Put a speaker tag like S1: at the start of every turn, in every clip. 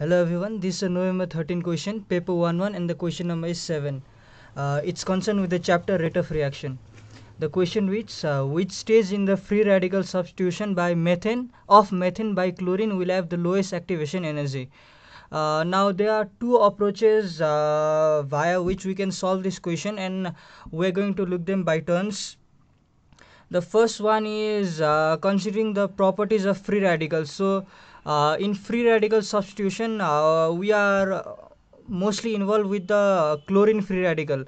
S1: Hello everyone, this is November 13 question, paper one and the question number is 7. Uh, it's concerned with the chapter rate of reaction. The question reads, uh, which stage in the free radical substitution by methane of methane by chlorine will have the lowest activation energy? Uh, now there are two approaches uh, via which we can solve this question and we're going to look them by turns. The first one is uh, considering the properties of free radicals. So uh, in free radical substitution, uh, we are mostly involved with the chlorine free radical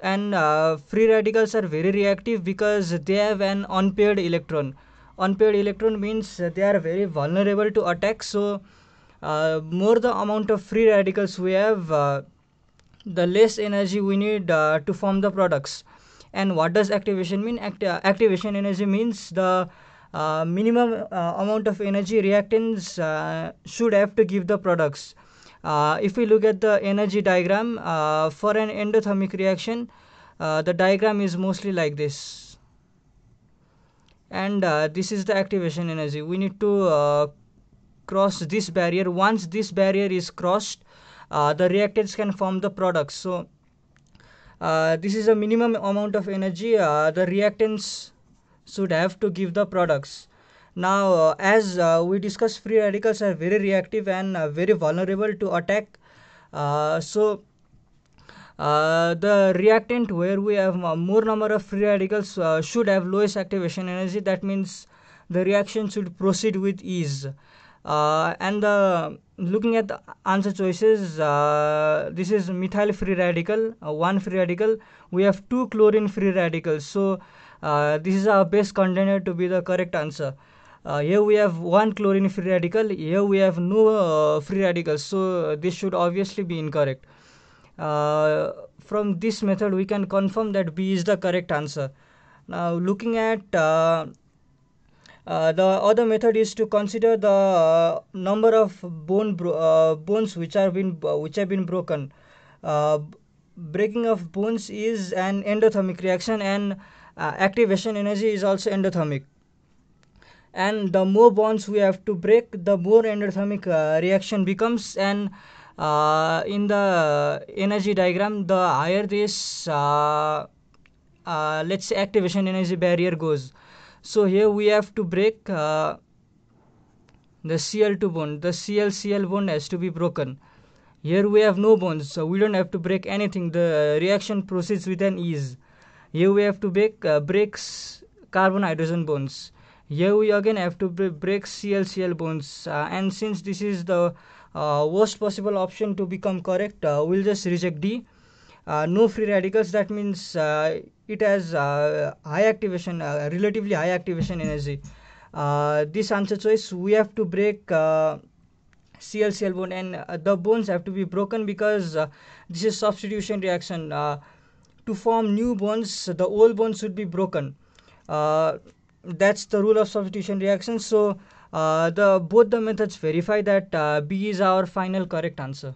S1: and uh, free radicals are very reactive because they have an unpaired electron unpaired electron means they are very vulnerable to attack so uh, more the amount of free radicals we have uh, the less energy we need uh, to form the products and what does activation mean activation energy means the uh, minimum uh, amount of energy reactants uh, should have to give the products. if we look at the energy diagram for an endothermic reaction, the diagram is mostly like this. And this is the activation energy. We need to cross this barrier. Once this barrier is crossed, uh, the reactants can form the products. So uh, this is a minimum amount of energy uh, the reactants should have to give the products. Now, uh, as uh, we discussed, free radicals are very reactive and uh, very vulnerable to attack. Uh, so, uh, the reactant where we have uh, more number of free radicals should have lowest activation energy. That means the reaction should proceed with ease. and looking at the answer choices, this is methyl free radical, one free radical. We have two chlorine free radicals. So, uh, this is our base container to be the correct answer. Uh, here we have one chlorine free radical, here we have no uh, free radicals, so this should obviously be incorrect. from this method we can confirm that B is the correct answer. Now looking at uh, the other method is to consider the uh, number of bone uh, bones which have been which have been broken breaking of bones is an endothermic reaction and uh, activation energy is also endothermic and the more bonds we have to break the more endothermic uh, reaction becomes and uh, in the energy diagram the higher this uh, uh let's say activation energy barrier goes so here we have to break uh, the cl2 bond the cl cl bond has to be broken here we have no bonds so we don't have to break anything the reaction proceeds with an ease here we have to break uh, breaks carbon hydrogen bonds. Here we again have to break C-L-C-L bonds. Uh, and since this is the uh, worst possible option to become correct, uh, we'll just reject D. Uh, no free radicals, that means it has high activation, relatively high activation energy. this answer choice, we have to break C-L-C-L bond and uh, the bonds have to be broken because uh, this is substitution reaction. Uh, to form new bonds the old bonds should be broken uh, that's the rule of substitution reaction so uh, the both the methods verify that uh, b is our final correct answer